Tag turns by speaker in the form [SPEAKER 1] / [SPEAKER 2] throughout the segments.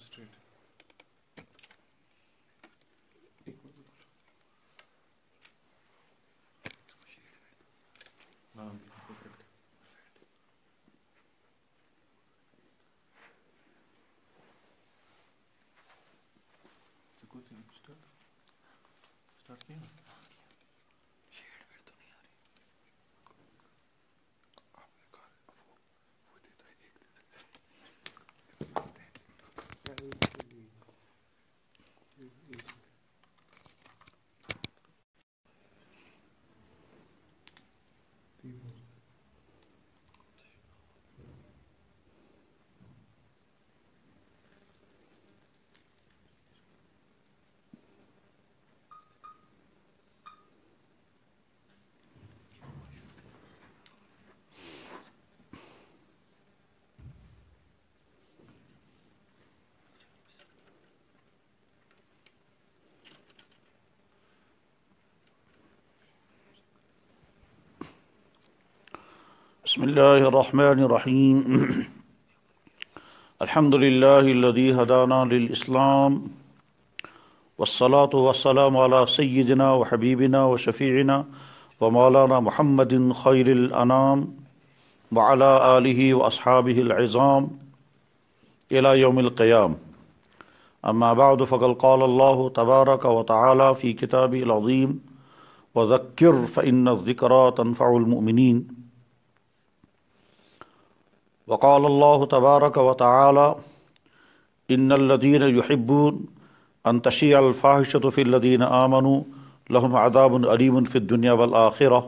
[SPEAKER 1] straight. perfect. good thing. Start. Start بسم الله الرحمن الرحيم الحمد لله الذي هدانا للإسلام والصلاة والسلام على سيدنا وحبيبنا وشفيعنا ومولانا محمد خير الأنام وعلى آله وأصحابه العظام إلى يوم القيام أما بعد فقد قال الله تبارك وتعالى في كتابه العظيم وذكر فإن الذكرى تنفع المؤمنين वक़ाल अल्लाह तबारक व ताली इन्नल्लदीन युहिब्बून अनतशी अलफ़ाहिशतफ़िल्लदीन आमनु लहम अदाबन अलीम फ़िद्दुनिया वलआखिर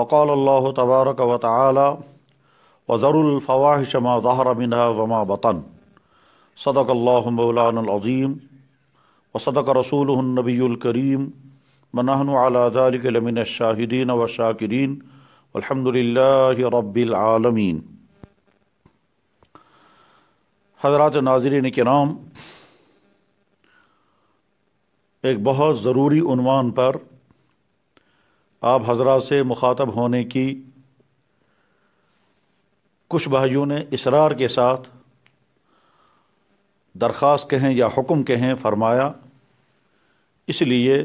[SPEAKER 1] वक़ाल अल्लाह तबारक व ताली वज़रुलफ़वाहिश मा ज़ाहर मिनहा वमा बतन सदक अल्लाह मौलानज़ीम व सदक रसूलनबीकरीम मनहन अलादालिकमिन शाहिदीन व शाकिरीन अलहमदिल्ला रबालमीन हजरत नाजरीन नाम एक बहुत ज़रूरी उनवान पर आप हजरा से मुखातब होने की कुछ भाइयों ने इसरार के साथ दरख्वास्त कहें या हुक्म कहें फरमाया इसलिए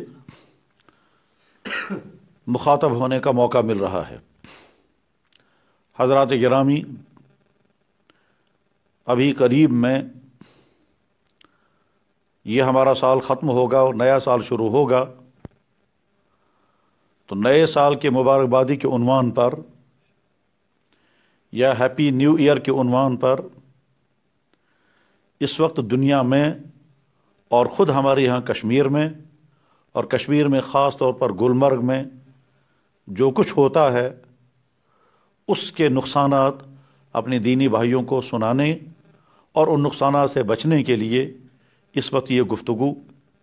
[SPEAKER 1] मुखातब होने का मौका मिल रहा है हजरत ग्रामी अभी करीब में ये हमारा साल ख़त्म होगा और नया साल शुरू होगा तो नए साल के मुबारकबादी के उन्वान पर या हैप्पी न्यू ईयर के उन्वान पर इस वक्त दुनिया में और ख़ुद हमारे यहाँ कश्मीर में और कश्मीर में ख़ास तौर पर गुलमर्ग में जो कुछ होता है उसके नुकसान अपने दीनी भाइयों को सुनाने और उन नुकसान से बचने के लिए इस वक्त ये गुफ्तु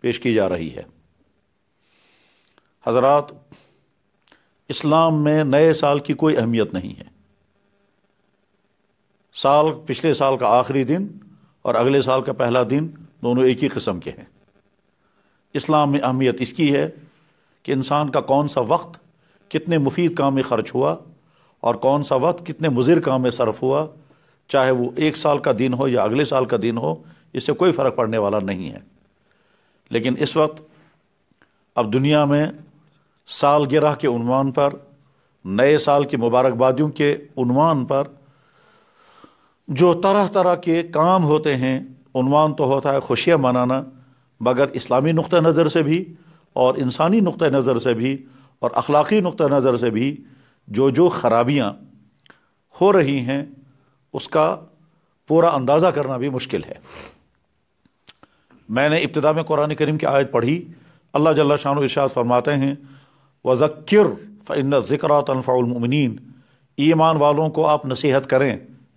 [SPEAKER 1] पेश की जा रही है हजरत इस्लाम में नए साल की कोई अहमियत नहीं है साल पिछले साल का आखिरी दिन और अगले साल का पहला दिन दोनों एक ही कस्म के हैं इस्लाम में अहमियत इसकी है कि इंसान का कौन सा वक्त कितने मुफीद काम में खर्च हुआ और कौन सा वक्त कितने मुजिर काम में सर्फ हुआ चाहे वो एक साल का दिन हो या अगले साल का दिन हो इससे कोई फ़र्क पड़ने वाला नहीं है लेकिन इस वक्त अब दुनिया में सालगिरह के उन्वान पर नए साल की मुबारकबादियों के उन्वान पर जो तरह तरह के काम होते हैं उनवान तो होता है खुशियाँ मनाना मगर इस्लामी नुक़ नज़र से भी और इंसानी नुक़ नज़र से भी और अखलाक़ी नुक़ नज़र से भी जो जो ख़राबियाँ हो रही हैं उसका पूरा अंदाज़ा करना भी मुश्किल है मैंने इब्तदा में कुरान करीम की आयत पढ़ी अल्लाह जल्ला शाह इशाद फरमाते हैं व ज़क्र फ़िन तनफ़ाउलमिन ईमान वालों को आप नसीहत करें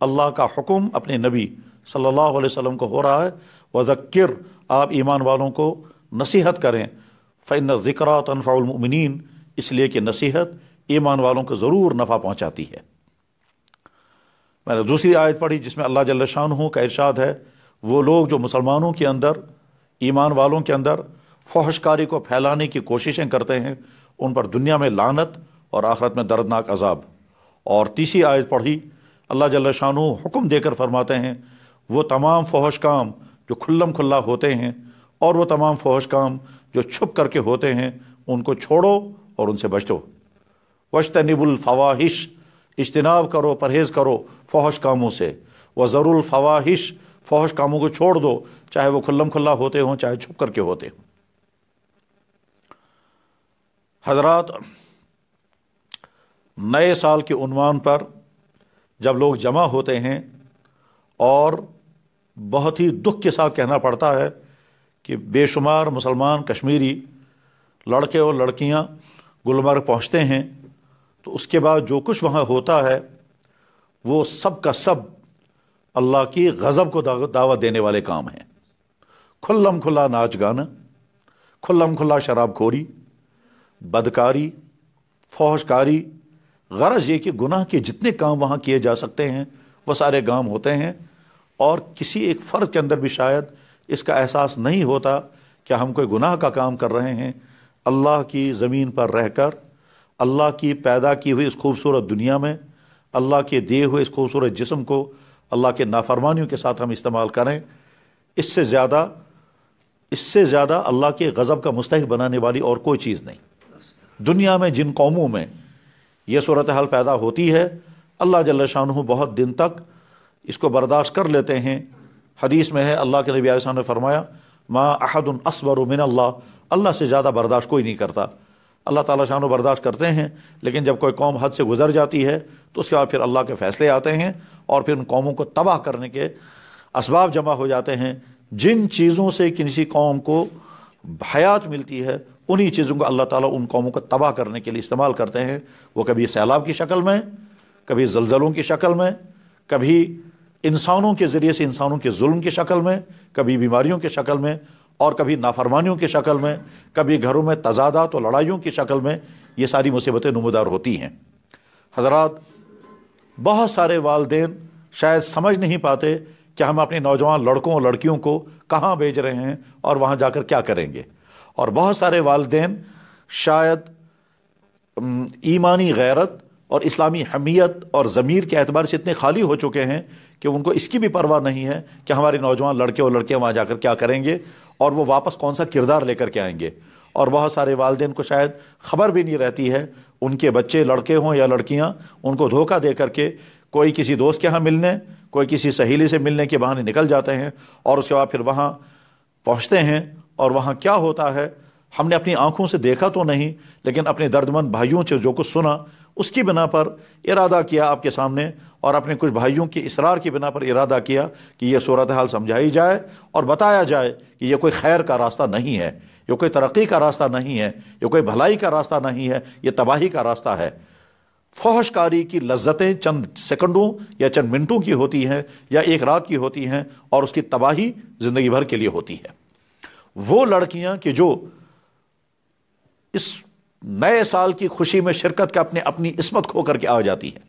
[SPEAKER 1] अल्लाह का हुक्म अपने नबी सल्लल्लाहु अलैहि वसल्लम को हो रहा है व ज़क्र आप ईमान वालों को नसीहत करें फ़िन ज़िक्रा तनफ़ाउलमिन इसलिए कि नसीहत ईमान वालों को ज़रूर नफ़ा पहुँचाती है मैंने दूसरी आयत पढ़ी जिसमें अल्लाह जल शाह का इरशाद है वो लोग जो मुसलमानों के अंदर ईमान वालों के अंदर फहशकारी को फैलाने की कोशिशें करते हैं उन पर दुनिया में लानत और आखरत में दर्दनाक अजाब और तीसरी आयत पढ़ी अल्लाह जल्ल शाह हुक्म देकर फरमाते हैं वो तमाम फौश काम जो खुल्लम खुल्ला होते हैं और वह तमाम फ़ौश काम जो छुप करके होते हैं उनको छोड़ो और उनसे बचो नबुलफवाहिश इजतनाब करो परहेज़ करो फौहश कामों से व ज़रूर फवाहिश फौहश कामों को छोड़ दो चाहे वो खुल्लम खुल्ला होते हों चाहे छुप करके होते हों हजरात नए साल के उनवान पर जब लोग जमा होते हैं और बहुत ही दुख के साथ कहना पड़ता है कि बेशुमार मुसलमान कश्मीरी लड़के और लड़कियां गुलमर्ग पहुंचते हैं तो उसके बाद जो कुछ वहाँ होता है वो सब का सब अल्लाह की गज़ब को दावा देने वाले काम हैं खुल्लम खुला नाच गाना खुल्लम खुला शराबखोरी बदकारी फौजकारी गरज ये कि गुनाह के जितने काम वहाँ किए जा सकते हैं वह सारे काम होते हैं और किसी एक फ़र्द के अंदर भी शायद इसका एहसास नहीं होता कि हम कोई गुनाह का काम कर रहे हैं अल्लाह की ज़मीन पर रहकर अल्लाह की पैदा की हुई इस खूबसूरत दुनिया में अल्लाह के दिए हुए इस खूबसूरत जिसम को अल्लाह के नाफरमानियों के साथ हम इस्तेमाल करें इससे ज़्यादा इससे ज़्यादा अल्लाह के गज़ब का मुस्तक बनाने वाली और कोई चीज़ नहीं दुनिया में जिन कौमों में यह सूरत हाल पैदा होती है अल्लाह जल शाह बहुत दिन तक इसको बर्दाश्त कर लेते हैं हदीस में है अल्लाह के नबी आसान ने फरमाया माँ अहदन असबर मिन अल्लाह अल्लाह से ज़्यादा बर्दाश्त कोई नहीं करता अल्लाह ताला शान बर्दाश्त करते हैं लेकिन जब कोई कौम हद से गुजर जाती है तो उसके बाद फिर अल्लाह के फ़ैसले आते हैं और फिर उन कौमों को तबाह करने के इसबाब जमा हो जाते हैं जिन चीज़ों से किसी कौम को हयात मिलती है उन्हीं चीज़ों को अल्लाह ताला उन कौमों को तबाह करने के लिए इस्तेमाल करते हैं वो कभी सैलाब की शक्ल में कभी जलजलों की शक्ल में कभी इंसानों के ज़रिए से इंसानों के जुल्म की शक्ल में कभी बीमारियों के शक्ल में और कभी नाफरमानियों की शक्ल में कभी घरों में तजादा और लड़ाइयों की शक्ल में ये सारी मुसीबतें नमदार होती हैं हजरात बहुत सारे वालदे शायद समझ नहीं पाते कि हम अपने नौजवान लड़कों और लड़कियों को कहाँ भेज रहे हैं और वहाँ जाकर क्या करेंगे और बहुत सारे वालदे शायद ईमानी गैरत और इस्लामी हमीयत और ज़मीर के अतबार से इतने खाली हो चुके हैं कि उनको इसकी भी परवाह नहीं है कि हमारे नौजवान लड़के और लड़कियाँ वहाँ जाकर क्या करेंगे और वो वापस कौन सा किरदार लेकर के आएंगे और बहुत सारे वालदेन को शायद खबर भी नहीं रहती है उनके बच्चे लड़के हों या लड़कियां उनको धोखा दे करके कोई किसी दोस्त के यहाँ मिलने कोई किसी सहेली से मिलने के बहाने निकल जाते हैं और उसके बाद फिर वहाँ पहुँचते हैं और वहाँ क्या होता है हमने अपनी आंखों से देखा तो नहीं लेकिन अपने दर्दमंद भाइयों से जो कुछ सुना उसकी बिना पर इरादा किया आपके सामने और अपने कुछ भाइयों के इसरार की बिना पर इरादा किया कि यह सूरत हाल समझाई जाए और बताया जाए कि यह कोई खैर का रास्ता नहीं है यह कोई तरक्की का रास्ता नहीं है यह कोई भलाई का रास्ता नहीं है यह तबाही का रास्ता है फौशकारी की लज्जतें चंद सेकंडों या चंद मिनटों की होती हैं या एक रात की होती हैं और उसकी तबाही ज़िंदगी भर के लिए होती है वो लड़कियां कि जो इस नए साल की खुशी में शिरकत का अपने अपनी इसमत खो करके आ जाती है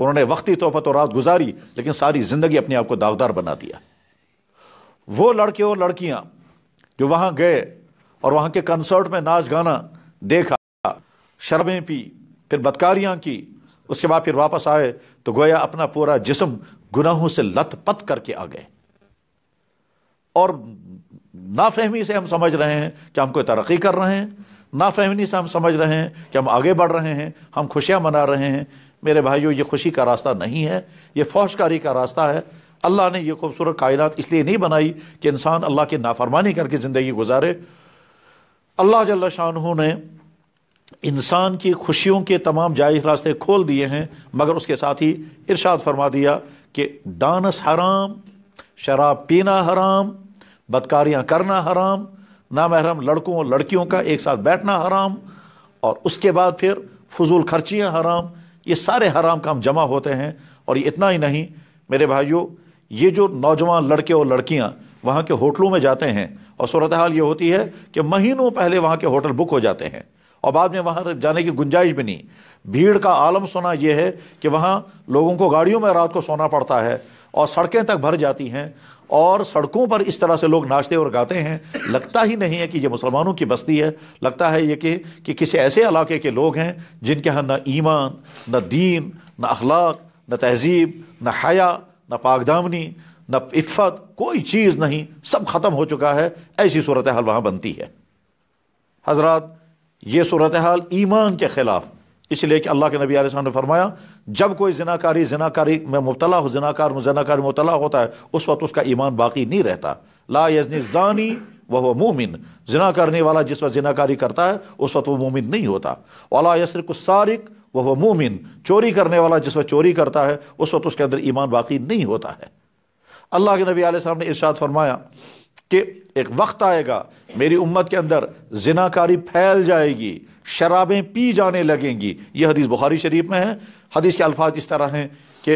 [SPEAKER 1] उन्होंने वक्ती तोहफा तो रात गुजारी लेकिन सारी ज़िंदगी अपने आप को दागदार बना दिया वो लड़के और लड़कियां जो वहां गए और वहां के कंसर्ट में नाच गाना देखा शर्में पी फिर बदकारियां की उसके बाद फिर वापस आए तो गोया अपना पूरा जिसम गुनाहों से लत पत करके आ गए और नाफहमी से हम समझ रहे हैं कि हम कोई तरक्की कर रहे हैं नाफहमी से हम समझ रहे हैं कि हम आगे बढ़ रहे हैं हम खुशियाँ मना रहे हैं मेरे भाइयों ये खुशी का रास्ता नहीं है ये फौजकारी का रास्ता है अल्लाह ने यह खूबसूरत कायनात इसलिए नहीं बनाई कि इंसान अल्लाह की नाफरमानी करके ज़िंदगी गुजारे अल्लाह जल्ला शाह ने इंसान की खुशियों के तमाम जायज़ रास्ते खोल दिए हैं मगर उसके साथ ही इरशाद फरमा दिया कि डांस हराम शराब पीना हराम बदकारियाँ करना हराम नामहरम लड़कों और लड़कियों का एक साथ बैठना हराम और उसके बाद फिर फजूल खर्चियाँ हराम ये सारे हराम काम जमा होते हैं और ये इतना ही नहीं मेरे भाइयों ये जो नौजवान लड़के और लड़कियाँ वहाँ के होटलों में जाते हैं और सूरत हाल ये होती है कि महीनों पहले वहाँ के होटल बुक हो जाते हैं और बाद में वहाँ जाने की गुंजाइश भी नहीं भीड़ का आलम सोना यह है कि वहाँ लोगों को गाड़ियों में रात को सोना पड़ता है और सड़कें तक भर जाती हैं और सड़कों पर इस तरह से लोग नाचते और गाते हैं लगता ही नहीं है कि ये मुसलमानों की बस्ती है लगता है ये कि, कि किसी ऐसे इलाके के लोग हैं जिनके यहाँ ना ईमान न दीन न अखलाक न तहजीब न हया न पागदामनी न इफ़त कोई चीज़ नहीं सब ख़त्म हो चुका है ऐसी सूरत हाल वहाँ बनती है हजरत ये सूरत हाल ईमान के ख़िलाफ़ इसलिए कि अल्लाह के नबी आलम ने फरमाया जब कोई जिनाकारी जिनाकारी में मुबतला हो जिनाकार जनाकार मुबला होता है उस वक्त उसका ईमान बाकी नहीं रहता ला यजनी जानी वह वह मोमिन जिना करने वाला जिस वक्त जिनाकारी करता है उस वक्त वह मोमिन नहीं होता वाला यसरक सारिक वह वह मोमिन चोरी करने वाला जिस वक्त चोरी करता है उस वक्त उसके अंदर ईमान बाकी नहीं होता है अल्लाह के नबी आलम ने इर्शाद फरमाया कि एक वक्त आएगा मेरी उम्मत के अंदर जिनाकारी फैल जाएगी शराबें पी जाने लगेंगी यह हदीस बुखारी शरीफ में है हदीस के अल्फाज इस तरह हैं कि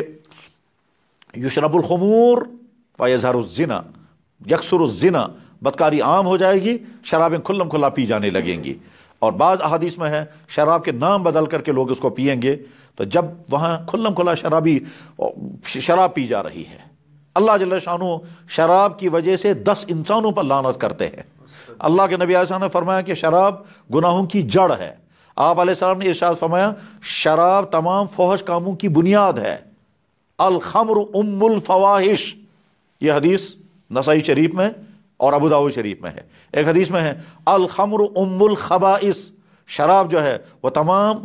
[SPEAKER 1] युशरबुलखमूर फ़ायज़ारुज़िना यकसरुज़िना बदकारी आम हो जाएगी शराबें खुल्लम खुल्ला पी जाने लगेंगी और बाद अहादीस में है शराब के नाम बदल करके लोग उसको पियेंगे तो जब वहाँ खुल्लम खुला शराबी शराब पी जा रही है अल्लाह जल्ला शाहू शराब की वजह से दस इंसानों पर लानत करते हैं अल्लाह के नबी आसान ने फरमाया कि शराब गुनाहों की जड़ है आप आसम ने इर्शाद फरमाया शराब तमाम फौहश कामों की बुनियाद है अलखमर उम्मुल फवाहिश यह हदीस नसाई शरीफ में और अबूदाऊ शरीफ में है एक हदीस में है अलखमर उम्मुल खबाइस शराब जो है वह तमाम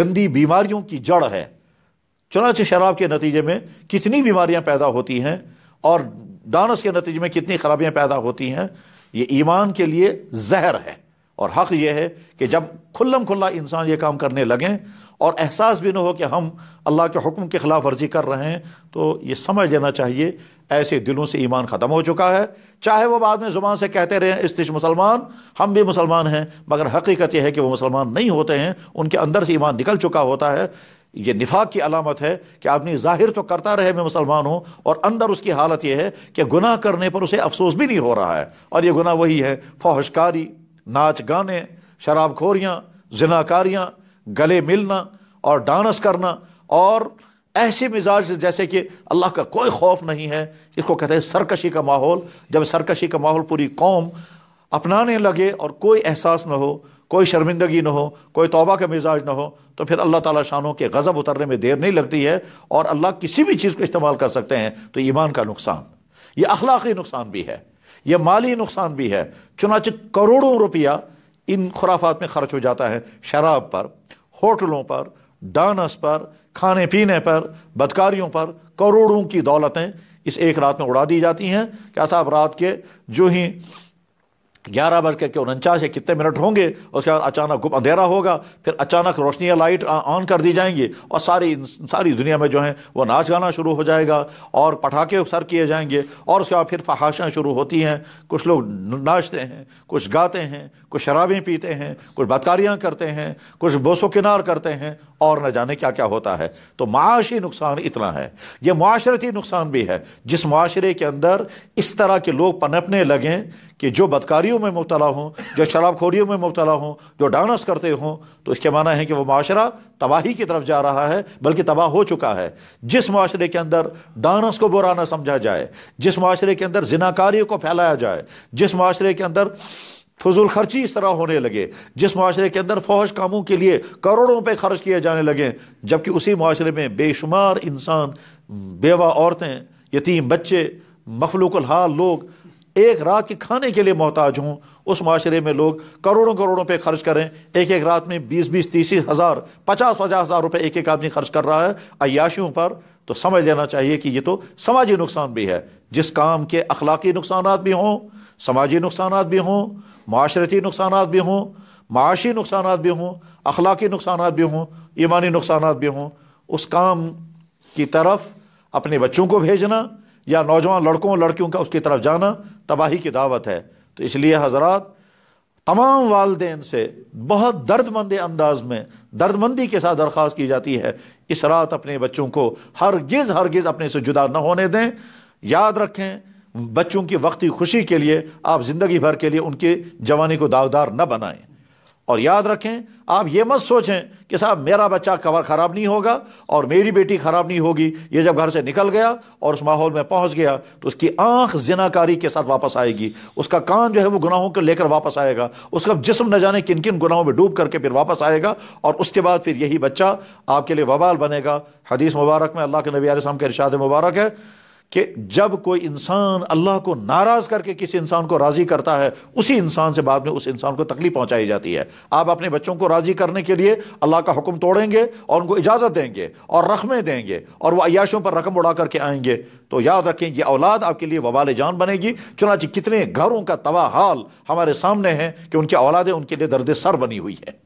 [SPEAKER 1] गंदी बीमारियों की जड़ है चुनाच शराब के नतीजे में कितनी बीमारियां पैदा होती हैं और दानस के नतीजे में कितनी खराबियां पैदा होती हैं ये ईमान के लिए जहर है और हक ये है कि जब खुल्लम खुल्ला इंसान ये काम करने लगें और एहसास भी न हो कि हम अल्लाह के हुक्म के ख़िलाफ़ वर्जी कर रहे हैं तो ये समझ लेना चाहिए ऐसे दिलों से ईमान ख़त्म हो चुका है चाहे वो बाद में ज़ुबान से कहते रहें तिश मुसलमान हम भी मुसलमान हैं मगर हकीकत यह है कि वो मुसलमान नहीं होते हैं उनके अंदर से ईमान निकल चुका होता है ये निफाक की अलामत है कि आदमी जाहिर तो करता रहे मैं मुसलमान हूँ और अंदर उसकी हालत यह है कि गुनाह करने पर उसे अफसोस भी नहीं हो रहा है और यह गुनाह वही है फौहशकारी नाच गाने शराबखोरियाँ जिनाकारियां गले मिलना और डांस करना और ऐसे मिजाज जैसे कि अल्लाह का कोई खौफ नहीं है इसको कहते हैं सरकशी का माहौल जब सरकशी का माहौल पूरी कौम अपनाने लगे और कोई एहसास न हो कोई शर्मिंदगी ना हो कोई तोबा का मिजाज ना हो तो फिर अल्लाह ताला शानों के गज़ब उतरने में देर नहीं लगती है और अल्लाह किसी भी चीज़ को इस्तेमाल कर सकते हैं तो ईमान का नुकसान यह अखलाकी नुकसान भी है यह माली नुकसान भी है चुनाच करोड़ों रुपया इन खुराफात में खर्च हो जाता है शराब पर होटलों पर डांस पर खाने पीने पर बदकारियों पर करोड़ों की दौलतें इस एक रात में उड़ा दी जाती हैं क्या साहब रात के जो ही ग्यारह बज के उनचास या कितने मिनट होंगे उसके बाद अचानक गुप अंधेरा होगा फिर अचानक रोशनियाँ लाइट ऑन कर दी जाएंगी और सारी सारी दुनिया में जो है वो नाच गाना शुरू हो जाएगा और पटाखे सर किए जाएंगे और उसके बाद फिर फहाशाँ शुरू होती हैं कुछ लोग नाचते हैं कुछ गाते हैं कुछ शराबें पीते हैं कुछ बदकारियाँ करते हैं कुछ बोसो किनार करते हैं और न जाने क्या क्या होता है तो माशी नुकसान इतना है ये माशरती नुकसान भी है जिस माशरे के अंदर इस तरह के लोग पनपने लगें कि जो बदकारियों में मुबतला हों जो शराबखोरियों में मुबतला हों जो डांस करते हों तो इसके माना है कि वह माशरा तबाही की तरफ जा रहा है बल्कि तबाह हो चुका है जिस माशरे के अंदर डांस को बुरा ना समझा जाए जिस माशरे के अंदर जिनाकारी को फैलाया जाए जिस माशरे के अंदर फजूल खर्ची इस तरह होने लगे जिस माशरे के अंदर फौज कामों के लिए करोड़ों रुपये खर्च किए जाने लगे जबकि उसी माशरे में बेशुमार इंसान बेवा औरतें यतीम बच्चे मखलूक हाल लोग एक रात के खाने के लिए मोहताज हूँ उस माशरे में लोग करोड़ों करोड़ों पे खर्च करें एक एक रात में बीस बीस तीस हज़ार पचास पचास हज़ार रुपये एक एक आदमी खर्च कर रहा है अयाशियों पर तो समझ लेना चाहिए कि ये तो समाजी नुकसान भी है जिस काम के अखलाकी नुकसान भी हों समाजी नुकसान भी हों माशरती नुकसान भी हों माशी नुकसान भी हों अखलाकी नुकसान भी हों ईमानी नुकसान भी हों उस काम की तरफ अपने बच्चों को भेजना या नौजवान लड़कों लड़कियों का उसकी तरफ जाना तबाही की दावत है तो इसलिए हजरात तमाम वालदे से बहुत दर्दमंद अंदाज में दर्दमंदी के साथ दरख्वास्त की जाती है इस रात अपने बच्चों को हरगिज़ हरगिज़ अपने से जुदा न होने दें याद रखें बच्चों की वक्ती खुशी के लिए आप ज़िंदगी भर के लिए उनकी जवानी को दावदार न बनाएं और याद रखें आप ये मत सोचें कि साहब मेरा बच्चा कवर ख़राब नहीं होगा और मेरी बेटी ख़राब नहीं होगी ये जब घर से निकल गया और उस माहौल में पहुंच गया तो उसकी आंख जिनाकारी के साथ वापस आएगी उसका कान जो है वो गुनाहों को लेकर वापस आएगा उसका जिसम न जाने किन किन गुनाहों में डूब करके फिर वापस आएगा और उसके बाद फिर यही बच्चा आपके लिए वबाल बनेगा हदीस मुबारक में अल्लाह के नबी आलम के इरशाद मुबारक है कि जब कोई इंसान अल्लाह को नाराज़ करके किसी इंसान को राज़ी करता है उसी इंसान से बाद में उस इंसान को तकलीफ पहुंचाई जाती है आप अपने बच्चों को राज़ी करने के लिए अल्लाह का हुक्म तोड़ेंगे और उनको इजाज़त देंगे और रकमें देंगे और वह अयाशों पर रकम उड़ा करके आएंगे तो याद रखें ये औलाद आपके लिए वबाल जान बनेगी चुनाची कितने घरों का तबाह हाल हमारे सामने है कि उनकी औलादें उनके लिए दर्द सर बनी हुई हैं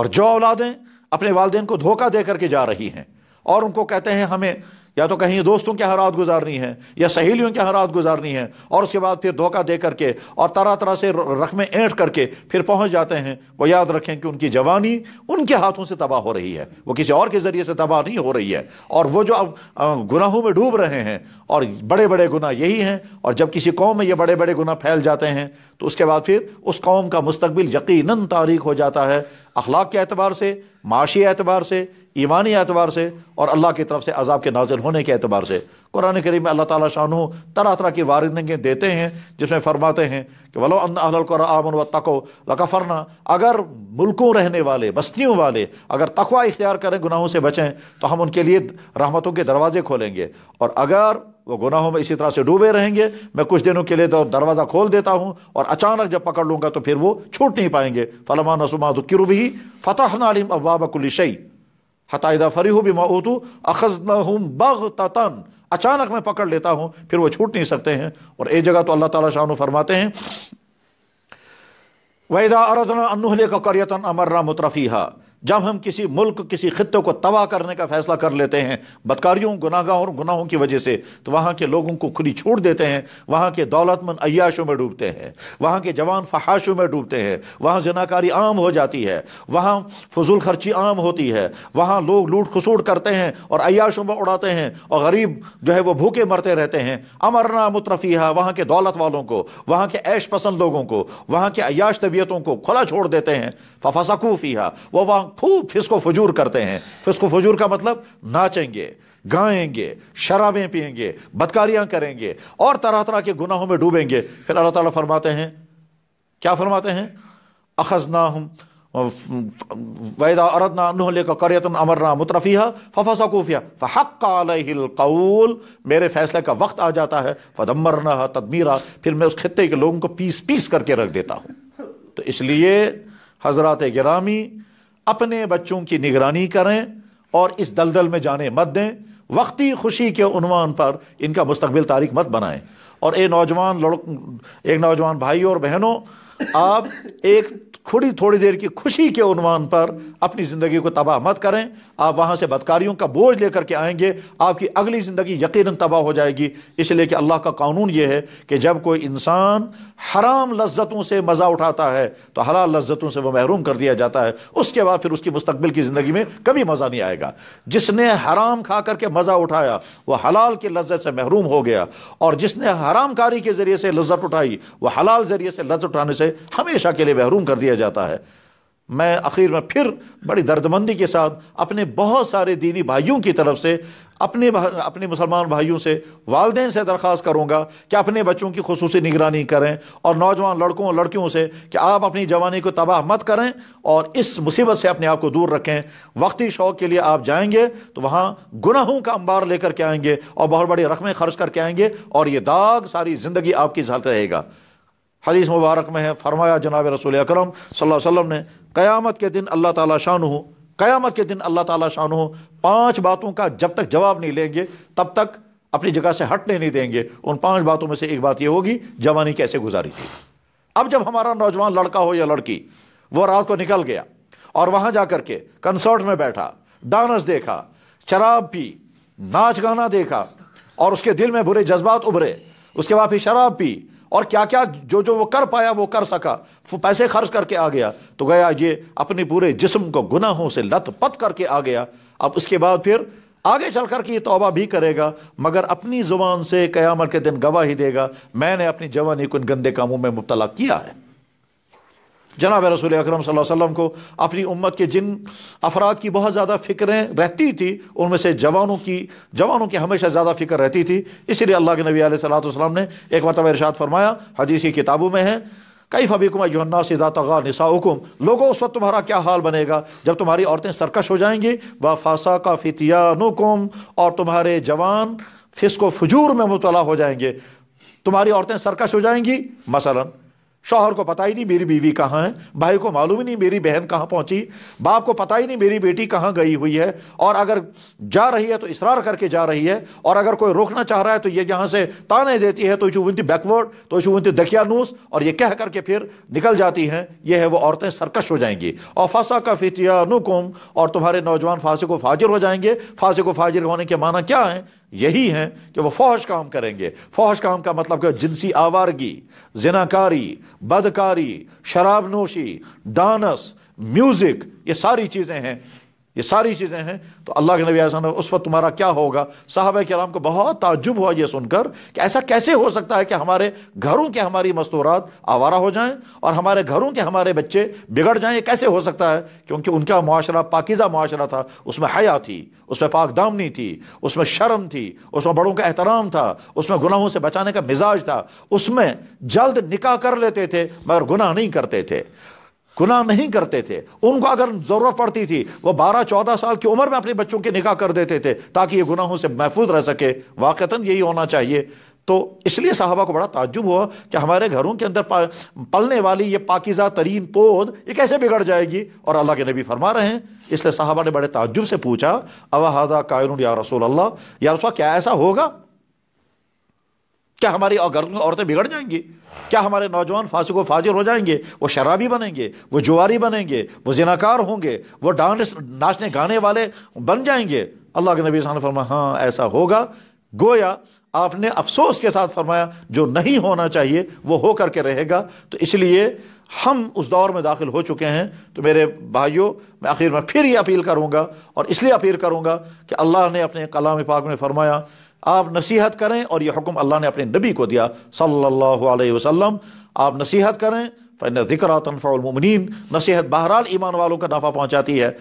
[SPEAKER 1] और जो औलादें अपने वालदेन को धोखा दे करके जा रही हैं और उनको कहते हैं हमें या तो कहीं दोस्तों के यहाँ गुजारनी है या सहेलियों के यहाँ गुजारनी है और उसके बाद फिर धोखा दे करके और तरह तरह से रकमें ऐंठ करके फिर पहुँच जाते हैं वो याद रखें कि उनकी जवानी उनके हाथों से तबाह हो रही है वो किसी और के ज़रिए से तबाह नहीं हो रही है और वो जो अब गुनाहों में डूब रहे हैं और बड़े बड़े गुना यही हैं और जब किसी कौम में ये बड़े बड़े गुना फैल जाते हैं तो उसके बाद फिर उस कौम का मुस्तबिल यकीन तारीख हो जाता है अखलाक के अतबार से माशी एतबार से ईमानी एतबार से और अल्लाह की तरफ से अजाब के नाजिल होने के एतबार से कुरान करीम में अल्लाह ताला शाह तरह तरह की वारदातें देते हैं जिसमें फरमाते हैं कि वलो अल्लकुर आमन व तको लकफरना अगर मुल्कों रहने वाले बस्तियों वाले अगर तकवा इख्तियार करें गुनाहों से बचें तो हम उनके लिए रहमतों के दरवाजे खोलेंगे और अगर वो गुनाहों में इसी तरह से डूबे रहेंगे मैं कुछ दिनों के लिए तो दरवाज़ा खोल देता हूँ और अचानक जब पकड़ लूँगा तो फिर वो छूट नहीं पाएंगे फलमान रसुमा दुक्र भी फ़तह नालिम अब्बाबकुलशई हतायदा फरी हो भी माऊतू अखज न हूँ बग अचानक मैं पकड़ लेता हूँ फिर वो छूट नहीं सकते हैं और एक जगह तो अल्लाह ताला शाह फरमाते हैं वैदा अरदना अनुहले का करियतन अमर्रा मुतरफ़ी जब हम किसी मुल्क किसी खत्े को तबाह करने का फैसला कर लेते हैं बदकारियों गुनागाहों और गुनाहों की वजह से तो वहाँ के लोगों को खुली छूट देते हैं वहाँ के दौलतमंद अयाशों में डूबते हैं वहाँ के जवान फहाशों में डूबते हैं वहाँ जनाकारी आम हो जाती है वहाँ फजूल खर्ची आम होती है वहाँ लोग लूट खसूट करते हैं और अयाशों में उड़ाते हैं और गरीब जो है वह भूखे मरते रहते हैं अमरना मुतरफिया वहाँ के दौलत वालों को वहाँ के ऐश पसंद लोगों को वहाँ के अयाश तबीयतों को खुला छोड़ देते हैं है वह वहाँ खूब फिसको फजूर करते हैं फिसको फजूर का मतलब नाचेंगे गाएंगे शराबें पियेंगे बदकारियां करेंगे और तरह तरह के गुनाहों में डूबेंगे फिर अल्लाह ताला फरमाते हैं क्या फरमाते हैं अखजना हम वैदा अरदना का करयतन अमरना मुतरफिया फफसा कूफिया फ़हक मेरे फैसले का वक्त आ जाता है फदम्बरना तदमीरा फिर मैं उस खत्े के लोगों को पीस पीस करके रख देता हूँ तो इसलिए हजरत गिरामी अपने बच्चों की निगरानी करें और इस दलदल में जाने मत दें वक्ती खुशी के उनवान पर इनका मुस्तबिल तारीख मत बनाएं और ए नौजवान लड़क एक नौजवान भाई और बहनों आप एक थोड़ी थोड़ी देर की खुशी के उन्वान पर अपनी ज़िंदगी को तबाह मत करें आप वहां से बदकारियों का बोझ लेकर के आएंगे आपकी अगली ज़िंदगी यकीनन तबाह हो जाएगी इसलिए कि अल्लाह का कानून यह है कि जब कोई इंसान हराम लज्जतों से मज़ा उठाता है तो हलाल लज्जतों से वह महरूम कर दिया जाता है उसके बाद फिर उसकी मुस्तबिल की ज़िंदगी में कभी मज़ा नहीं आएगा जिसने हराम खा करके मज़ा उठाया वह हलाल की लज्जत से महरूम हो गया और जिसने हराम कारी के ज़रिए से लज्जत उठाई वह हलाल ज़रिए से लज्जत उठाने से हमेशा के लिए महरूम कर दिया जाता है मैं आखिर में फिर बड़ी दर्दमंदी के साथ अपने बहुत सारे दीनी भाइयों की तरफ से अपने अपने मुसलमान भाइयों से वालदे से दरख्वास्त करूँगा कि अपने बच्चों की खसूस निगरानी करें और नौजवान लड़कों और लड़कियों से कि आप अपनी जवानी को तबाह मत करें और इस मुसीबत से अपने आप को दूर रखें वक्ती शौक के लिए आप जाएंगे तो वहाँ गुनाहों का अंबार लेकर के आएंगे और बहुत बड़ी रकमें खर्च करके आएंगे और ये दाग सारी ज़िंदगी आपकी झलक रहेगा हदीस मुबारक में है फरमाया जनाब रसूल अक्रम वसम ने क़यामत के दिन अल्लाह ताला शान हो क़यामत के दिन अल्लाह ताला शान हो पाँच बातों का जब तक जवाब नहीं लेंगे तब तक अपनी जगह से हटने नहीं देंगे उन पाँच बातों में से एक बात यह होगी जवानी कैसे गुजारी थी अब जब हमारा नौजवान लड़का हो या लड़की वो रात को निकल गया और वहाँ जा कर के कंसर्ट में बैठा डांस देखा शराब पी नाच गाना देखा और उसके दिल में बुरे जज्बात उभरे उसके बाद फिर शराब पी और क्या क्या जो जो वो कर पाया वो कर सका पैसे खर्च करके आ गया तो गया ये अपने पूरे जिस्म को गुनाहों से लत पत करके आ गया अब उसके बाद फिर आगे चल कर के ये तोबा भी करेगा मगर अपनी ज़ुबान से क़यामत के दिन गवाही देगा मैंने अपनी जवानी को इन गंदे कामों में मुबतला किया है जनाब रसूल अक्रम वसम को अपनी उम्मत के जिन अफराद की बहुत ज़्यादा फ़िक्रें रहती थी उनमें से जवानों की जवानों की हमेशा ज़्यादा फ़िक्र रहती थी इसीलिए अल्लाह के नबी सलाम ने एक मतलब इरशाद फरमाया हदीसी किताबों में है कई फबीकुमा युन्ना सिदा तगा निसा हुकुम लोगों उस वक्त तुम्हारा क्या हाल बनेगा जब तुम्हारी औरतें सरकश हो जाएंगी व फासा का नुकुम और तुम्हारे जवान फिसको फजूर में मुबला हो जाएंगे तुम्हारी औरतें सरकश हो जाएंगी मसला शौहर को पता ही नहीं मेरी बीवी कहाँ है भाई को मालूम ही नहीं मेरी बहन कहाँ पहुंची बाप को पता ही नहीं मेरी बेटी कहाँ गई हुई है और अगर जा रही है तो इसरार करके जा रही है और अगर कोई रोकना चाह रहा है तो ये यहाँ से ताने देती है तो ईशुवंती बैकवर्ड तो ईशुवंती दखियानूस और ये कह करके फिर निकल जाती हैं ये है वो औरतें सरकश हो जाएंगी और फासा का नुकुम और तुम्हारे नौजवान फासे को फाजिर हो जाएंगे फासे को फाजिर होने के माना क्या है यही हैं कि वह फौज काम करेंगे फौज काम का मतलब क्या जिनसी आवारगी जिनाकारी बदकारी शराब नोशी डांस म्यूज़िक ये सारी चीज़ें हैं ये सारी चीज़ें हैं तो अल्लाह के नबी आसान उस वक्त तुम्हारा क्या होगा साहब कराम को बहुत ताजुब हुआ ये सुनकर कि ऐसा कैसे हो सकता है कि हमारे घरों के हमारी मस्तूरात आवारा हो जाएं और हमारे घरों के हमारे बच्चे बिगड़ जाएं ये कैसे हो सकता है क्योंकि उनका मुआरा पाकिज़ा मुआरा था उसमें हया थी उसमें पाकदामनी थी उसमें शर्म थी उसमें बड़ों का एहतराम था उसमें गुनाहों से बचाने का मिजाज था उसमें जल्द निकाह कर लेते थे मगर गुनाह नहीं करते थे गुनाह नहीं करते थे उनको अगर ज़रूरत पड़ती थी वो बारह चौदह साल की उम्र में अपने बच्चों के निकाह कर देते थे ताकि ये गुनाहों से महफूज रह सके वाक़ता यही होना चाहिए तो इसलिए साहबा को बड़ा ताजुब हुआ कि हमारे घरों के अंदर पलने वाली ये पाकिज़ा तरीन पौध ये कैसे बिगड़ जाएगी और अल्लाह के नबी फरमा रहे हैं इसलिए साहबा ने बड़े ताजुब से पूछा अवहदा कायन या रसूल अल्लाह या रसुल्ला क्या ऐसा होगा क्या हमारी औरतें बिगड़ जाएंगी क्या हमारे नौजवान फांसी व फाजिर हो जाएंगे वो शराबी बनेंगे वो जुआरी बनेंगे वो जिनाकार होंगे वो डांस नाचने गाने वाले बन जाएंगे अल्लाह के नबी फरमा हाँ ऐसा होगा गोया आपने अफसोस के साथ फरमाया जो नहीं होना चाहिए वो हो करके रहेगा तो इसलिए हम उस दौर में दाखिल हो चुके हैं तो मेरे भाइयों मैं आखिर में फिर ये अपील करूँगा और इसलिए अपील करूँगा कि अल्लाह ने अपने कलाम पाक में फरमाया आप नसीहत करें और यह हुक्म अल्लाह ने अपने नबी को दिया सल्लल्लाहु अलैहि वसल्लम आप नसीहत करें फ़ैन ज़िक्र तनफ़ालमिन नसीहत बहरहाल ईमान वालों का नफ़ा पहुँचाती है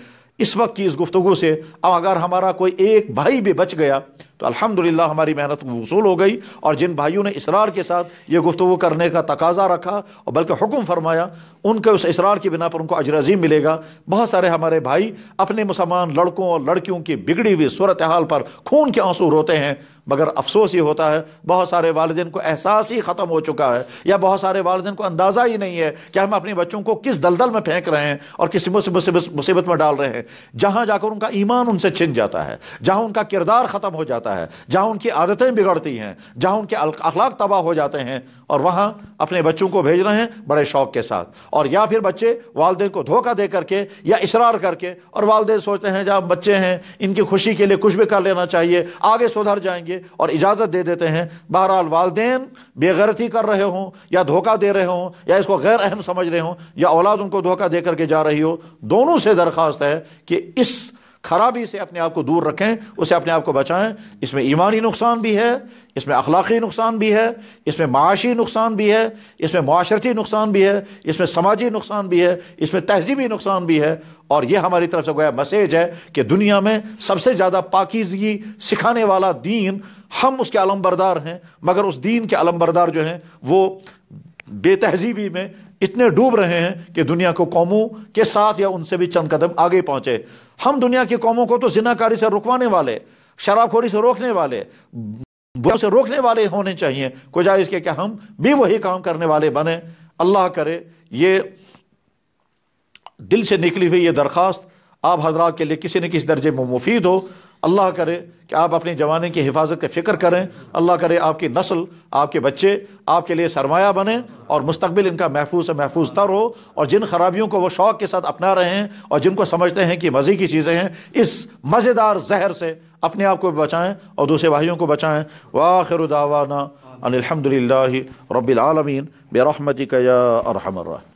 [SPEAKER 1] इस वक्त की इस गुफ्तु से अब अगर हमारा कोई एक भाई भी बच गया तो अलहमदिल्ला हमारी मेहनत वसूल हो गई और जिन भाइयों ने इसरार के साथ ये गुफ्तु करने का तकाजा रखा और बल्कि हुक्म फरमाया उनके उस इसरार की बिना पर उनको अजर अजीम मिलेगा बहुत सारे हमारे भाई अपने मुसलमान लड़कों और लड़कियों की बिगड़ी हुई सूरत हाल पर खून के आंसू रोते हैं मगर अफसोस ही होता है बहुत सारे वालदे को एहसास ही ख़त्म हो चुका है या बहुत सारे वालदे को अंदाज़ा ही नहीं है कि हम अपने बच्चों को किस दलदल में फेंक रहे हैं और किस मुसीबत में डाल रहे हैं जहाँ जाकर उनका ईमान उनसे छिन जाता है जहाँ उनका किरदार ख़त्म हो जाता है जाता है जहां उनकी आदतें बिगड़ती हैं जहां उनके अखलाक तबाह हो जाते हैं और वहां अपने बच्चों को भेज रहे हैं बड़े शौक के साथ और या फिर बच्चे वालदे को धोखा दे करके या इसरार करके और वालदे सोचते हैं जहाँ बच्चे हैं इनकी खुशी के लिए कुछ भी कर लेना चाहिए आगे सुधर जाएंगे और इजाज़त दे देते हैं बहरहाल वालदेन बेगरती कर रहे हों या धोखा दे रहे हों या इसको गैर अहम समझ रहे हों या औलाद उनको धोखा दे करके जा रही हो दोनों से दरखास्त है कि इस खराबी से अपने आप को दूर रखें उसे अपने आप को बचाएं इसमें ईमानी नुकसान भी है इसमें अखलाकी नुकसान भी है इसमें माशी नुकसान भी है इसमें माशरती नुकसान भी है इसमें समाजी नुकसान भी है इसमें तहजीबी नुकसान भी है और यह हमारी तरफ से गोया मैसेज है कि दुनिया में सबसे ज़्यादा पाकिजगी सिखाने वाला दीन हम उसके अलमबरदार हैं मगर उस दीन के अलमबरदार जो हैं वो बेतहजीबी में इतने डूब रहे हैं कि दुनिया को कौमों के साथ या उनसे भी चंद कदम आगे पहुंचे हम दुनिया की कौमों को तो जिनाकारी से रुकवाने वाले शराबखोरी से रोकने वाले से रोकने वाले होने चाहिए कुजा इसके क्या हम भी वही काम करने वाले बने अल्लाह करे ये दिल से निकली हुई ये दरख्वास्त आप हजरात के लिए किसी न किसी दर्जे में मुफीद हो अल्लाह करे कि आप अपने जवानी की हिफाजत का फ़िक्र करें अल्लाह करे आपकी नस्ल आपके बच्चे आपके लिए सरमाया बने और मुस्तबिल इनका महफूज से महफूज तर हो और जिन खराबियों को वो शौक़ के साथ अपना रहे हैं और जिनको समझते हैं कि मज़े की चीज़ें हैं इस मज़ेदार जहर से अपने आप को बचाएँ और दूसरे भाइयों को बचाएँ वाखिर दावाना अनिलहमदिल्ला रबीआलमीन बेरहमती और हमर्रा